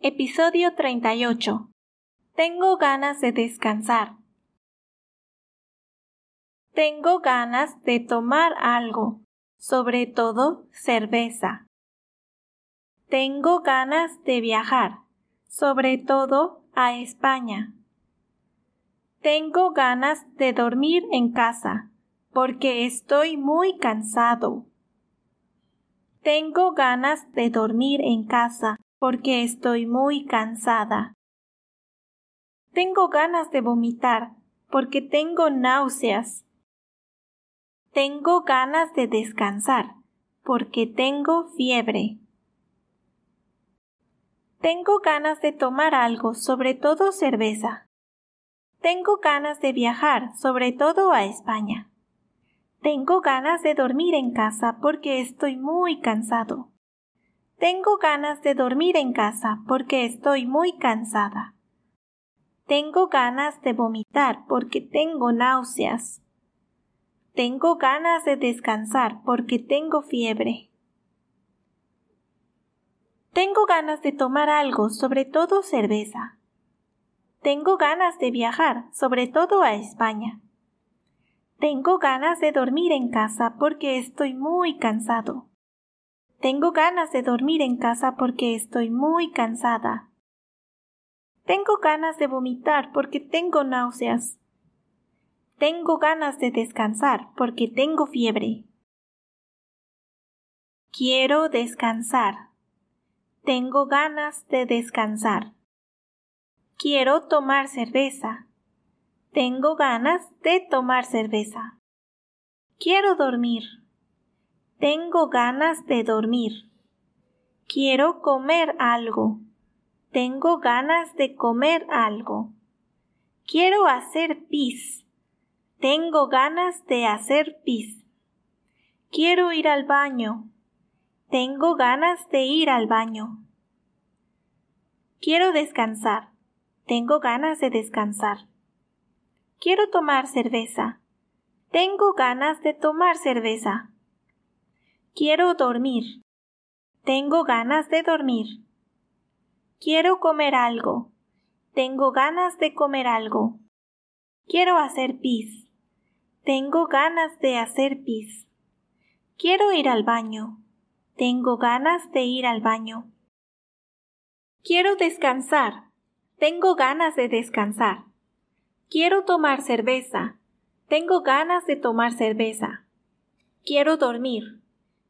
Episodio 38. Tengo ganas de descansar. Tengo ganas de tomar algo, sobre todo cerveza. Tengo ganas de viajar, sobre todo a España. Tengo ganas de dormir en casa, porque estoy muy cansado. Tengo ganas de dormir en casa porque estoy muy cansada. Tengo ganas de vomitar porque tengo náuseas. Tengo ganas de descansar porque tengo fiebre. Tengo ganas de tomar algo, sobre todo cerveza. Tengo ganas de viajar, sobre todo a España. Tengo ganas de dormir en casa porque estoy muy cansado. Tengo ganas de dormir en casa porque estoy muy cansada. Tengo ganas de vomitar porque tengo náuseas. Tengo ganas de descansar porque tengo fiebre. Tengo ganas de tomar algo, sobre todo cerveza. Tengo ganas de viajar, sobre todo a España. Tengo ganas de dormir en casa porque estoy muy cansado. Tengo ganas de dormir en casa porque estoy muy cansada. Tengo ganas de vomitar porque tengo náuseas. Tengo ganas de descansar porque tengo fiebre. Quiero descansar. Tengo ganas de descansar. Quiero tomar cerveza. Tengo ganas de tomar cerveza. Quiero dormir. Tengo ganas de dormir. Quiero comer algo. Tengo ganas de comer algo. Quiero hacer pis. Tengo ganas de hacer pis. Quiero ir al baño. Tengo ganas de ir al baño. Quiero descansar. Tengo ganas de descansar. Quiero tomar cerveza. Tengo ganas de tomar cerveza. Quiero dormir. Tengo ganas de dormir. Quiero comer algo. Tengo ganas de comer algo. Quiero hacer pis. Tengo ganas de hacer pis. Quiero ir al baño. Tengo ganas de ir al baño. Quiero descansar. Tengo ganas de descansar. Quiero tomar cerveza. Tengo ganas de tomar cerveza. Quiero dormir.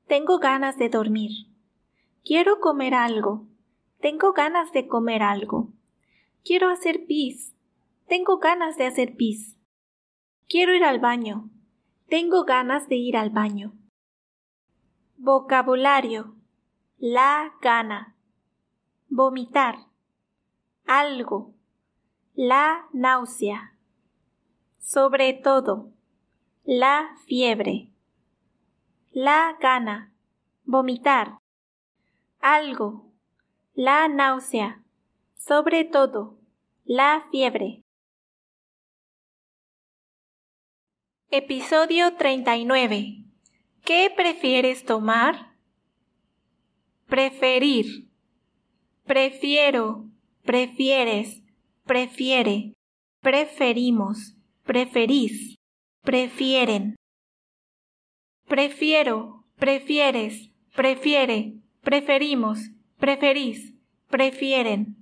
Tengo ganas de dormir. Quiero comer algo. Tengo ganas de comer algo. Quiero hacer pis. Tengo ganas de hacer pis. Quiero ir al baño. Tengo ganas de ir al baño. Vocabulario. La gana. Vomitar. Algo. La náusea. Sobre todo. La fiebre la gana, vomitar, algo, la náusea, sobre todo, la fiebre. Episodio 39. ¿Qué prefieres tomar? Preferir. Prefiero, prefieres, prefiere, preferimos, preferís, prefieren. Prefiero, prefieres, prefiere, preferimos, preferís, prefieren.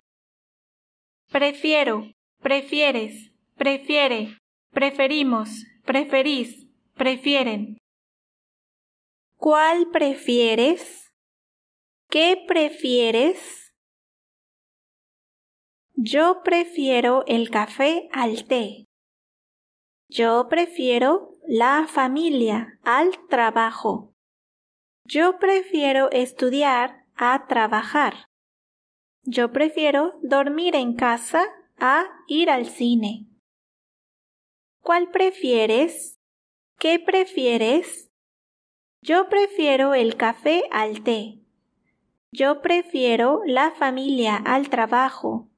Prefiero, prefieres, prefiere, preferimos, preferís, prefieren. ¿Cuál prefieres? ¿Qué prefieres? Yo prefiero el café al té. Yo prefiero la familia al trabajo. Yo prefiero estudiar a trabajar. Yo prefiero dormir en casa a ir al cine. ¿Cuál prefieres? ¿Qué prefieres? Yo prefiero el café al té. Yo prefiero la familia al trabajo.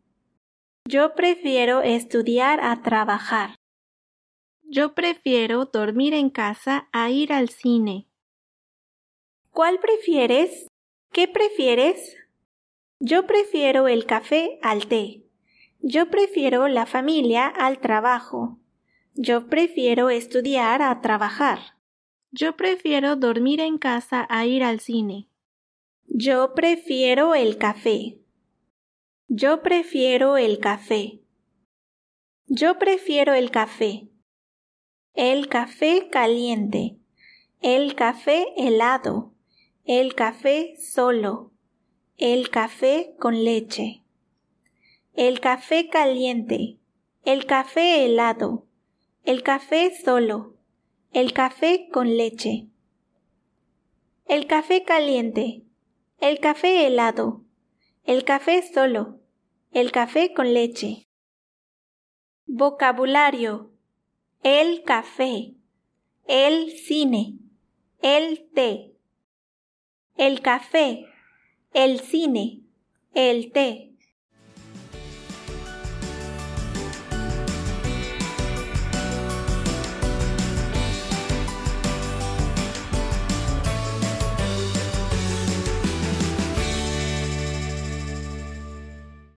Yo prefiero estudiar a trabajar. Yo prefiero dormir en casa a ir al cine. ¿Cuál prefieres? ¿Qué prefieres? Yo prefiero el café al té. Yo prefiero la familia al trabajo. Yo prefiero estudiar a trabajar. Yo prefiero dormir en casa a ir al cine. Yo prefiero el café. Yo prefiero el café. Yo prefiero el café el café caliente, el café helado, el café solo, el café con leche, el café caliente, el café helado, el café solo, el café con leche, el café caliente, el café helado, el café solo, el café con leche. Vocabulario el café, el cine, el té. El café, el cine, el té.